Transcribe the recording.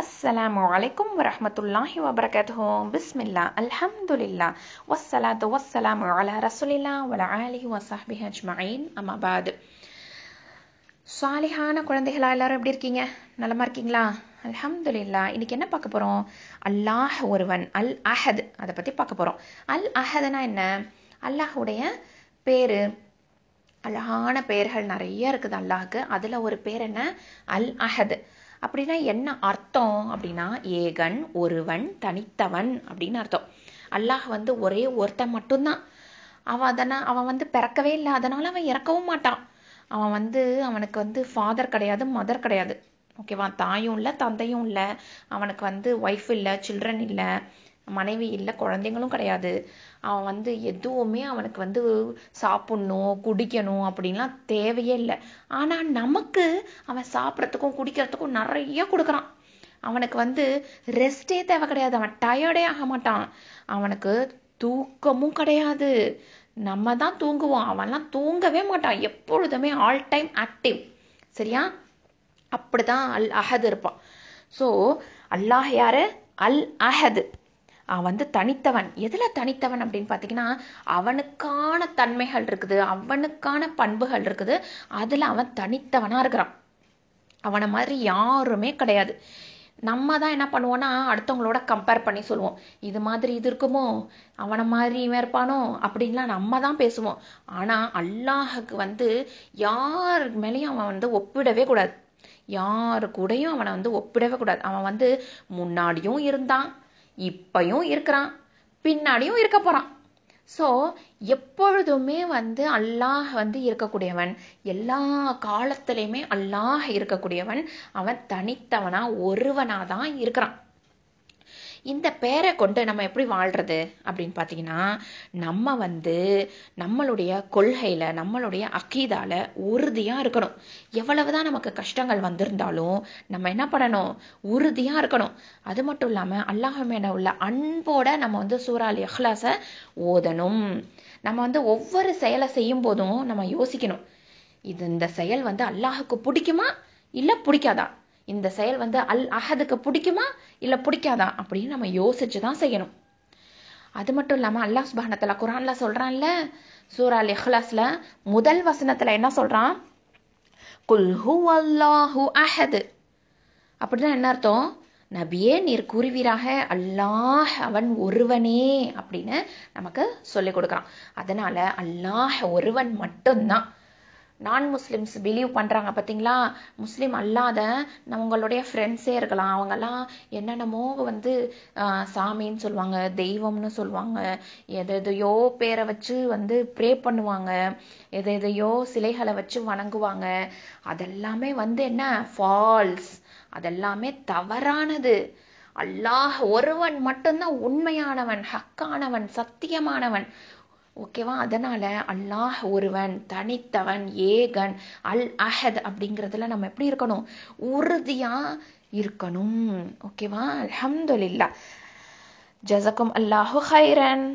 அஸ்ஸலாம் வலைக்கும் வரமத்துல்லாஹி வபரகாத்தோ பிஸ்மில்லா அல்ஹம்துலில்லா வஸ்ஸலாத்து வஸ்ஸலாம் அலா ரசுலில்லா வல அலி வசாஹி அஜ்மாயின் அமபாத் சாலிஹான குழந்தைகளா எல்லாரும் எப்படி இருக்கீங்க நல்லமா இருக்கீங்களா அல்ஹம்துலில்லா இன்னைக்கு என்ன பார்க்க போறோம் அல்லாஹ் ஒருவன் அல் அஹத் அதை பத்தி பார்க்க போறோம் அல் அஹத்னா என்ன அல்லாஹுடைய பேரு அழகான பெயர்கள் நிறைய இருக்குது அல்லாஹுக்கு அதுல ஒரு பேர் என்ன அல் அஹது அப்படின்னா என்ன அர்த்தம் அப்படின்னா ஏகன் ஒருவன் தனித்தவன் அப்படின்னு அர்த்தம் அல்லாஹ் வந்து ஒரே ஒருத்தன் மட்டும்தான் அவன் அதனா அவன் வந்து பிறக்கவே இல்லை அதனால அவன் இறக்கவும் மாட்டான் அவன் வந்து அவனுக்கு வந்து ஃபாதர் கிடையாது மதர் கிடையாது ஓகேவா தாயும் இல்லை தந்தையும் இல்லை அவனுக்கு வந்து ஒய்ஃப் இல்லை சில்ட்ரன் இல்லை மனைவி இல்லை குழந்தைங்களும் கிடையாது அவன் வந்து எதுவுமே அவனுக்கு வந்து சாப்பிடணும் குடிக்கணும் அப்படின்லாம் தேவையே இல்லை ஆனால் நமக்கு அவன் சாப்பிட்றதுக்கும் குடிக்கிறதுக்கும் நிறைய கொடுக்குறான் அவனுக்கு வந்து ரெஸ்டே தேவை கிடையாது அவன் டயர்டே ஆக மாட்டான் அவனுக்கு தூக்கமும் கிடையாது நம்ம தான் தூங்குவோம் அவன்லாம் தூங்கவே மாட்டான் எப்பொழுதுமே ஆல் டைம் ஆக்டிவ் சரியா அப்படிதான் அல் அஹது இருப்பான் ஸோ அல்லாஹ் யாரு அல் அஹது அவன் வந்து தனித்தவன் எதில் தனித்தவன் அப்படின்னு பார்த்தீங்கன்னா அவனுக்கான தன்மைகள் இருக்குது அவனுக்கான பண்புகள் இருக்குது அதில் அவன் தனித்தவனாக இருக்கிறான் அவனை மாதிரி யாருமே கிடையாது நம்ம தான் என்ன பண்ணுவோன்னா அடுத்தவங்களோட கம்பேர் பண்ணி சொல்லுவோம் இது மாதிரி இது இருக்குமோ அவனை மாதிரி இவன் இருப்பானோ அப்படின்லாம் நம்ம தான் பேசுவோம் ஆனால் அல்லாஹுக்கு வந்து யார் மேலேயும் அவன் வந்து ஒப்பிடவே கூடாது யாரு கூடயும் அவனை வந்து ஒப்பிடவே கூடாது அவன் வந்து முன்னாடியும் இருந்தான் இப்பையும் இருக்கிறான் பின்னாடியும் இருக்க போறான் சோ எப்பொழுதுமே வந்து அல்லாஹ் வந்து இருக்கக்கூடியவன் எல்லா காலத்திலையுமே அல்லாஹ் இருக்கக்கூடியவன் அவன் தனித்தவனா ஒருவனாதான் தான் இருக்கிறான் இந்த பேரை கொண்டு நம்ம எப்படி வாழ்கிறது அப்படின்னு பார்த்தீங்கன்னா நம்ம வந்து நம்மளுடைய கொள்கையில் நம்மளுடைய அக்கீதாவில் உறுதியாக இருக்கணும் எவ்வளவுதான் நமக்கு கஷ்டங்கள் வந்திருந்தாலும் நம்ம என்ன பண்ணணும் உறுதியாக இருக்கணும் அது மட்டும் இல்லாமல் அல்லாஹ் மேல உள்ள அன்போட நம்ம வந்து சூறாலி அஹ்லாசை ஓதணும் நம்ம வந்து ஒவ்வொரு செயலை செய்யும் போதும் நம்ம யோசிக்கணும் இது இந்த செயல் வந்து அல்லாஹுக்கு பிடிக்குமா இல்லை பிடிக்காதா இந்த செயல் வந்து அல் அஹதுக்கு பிடிக்குமா இல்லை பிடிக்காதா அப்படின்னு நம்ம யோசிச்சுதான் செய்யணும் அது மட்டும் இல்லாம அல்லாஹ் சுபானத்துல குரான்ல சொல்றான்ல சூரா லெஹ்லாஸ்ல முதல் வசனத்துல என்ன சொல்றான் குல் ஹூ அல்லாஹூ அஹது அப்படின்னா என்ன அர்த்தம் நபியே நீர் கூறுவீராக அல்லாஹ் அவன் ஒருவனே அப்படின்னு நமக்கு சொல்லிக் கொடுக்கிறான் அதனால அல்லாஹ் ஒருவன் மட்டும்தான் நான் முஸ்லிம்ஸ் பிலீவ் பண்ணுறாங்க பார்த்தீங்களா முஸ்லீம் அல்லாத நம்மளுடைய ஃப்ரெண்ட்ஸே இருக்கலாம் அவங்கெல்லாம் என்னென்னமோ வந்து சாமின்னு சொல்லுவாங்க தெய்வம்னு சொல்லுவாங்க எது எதையோ பேரை வச்சு வந்து ப்ரே பண்ணுவாங்க எது எதையோ சிலைகளை வச்சு வணங்குவாங்க அதெல்லாமே வந்து என்ன ஃபால்ஸ் அதெல்லாமே தவறானது அல்லாஹ் ஒருவன் மட்டும்தான் உண்மையானவன் ஹக்கானவன் சத்தியமானவன் ஓகேவா அதனால அல்லாஹ் ஒருவன் தனித்தவன் ஏகன் அல் அஹத் அப்படிங்கிறதுல நம்ம எப்படி இருக்கணும் உறுதியா இருக்கணும் ஓகேவா அலமதுல்லா ஜசக்கும் அல்லாஹு ஹைரன்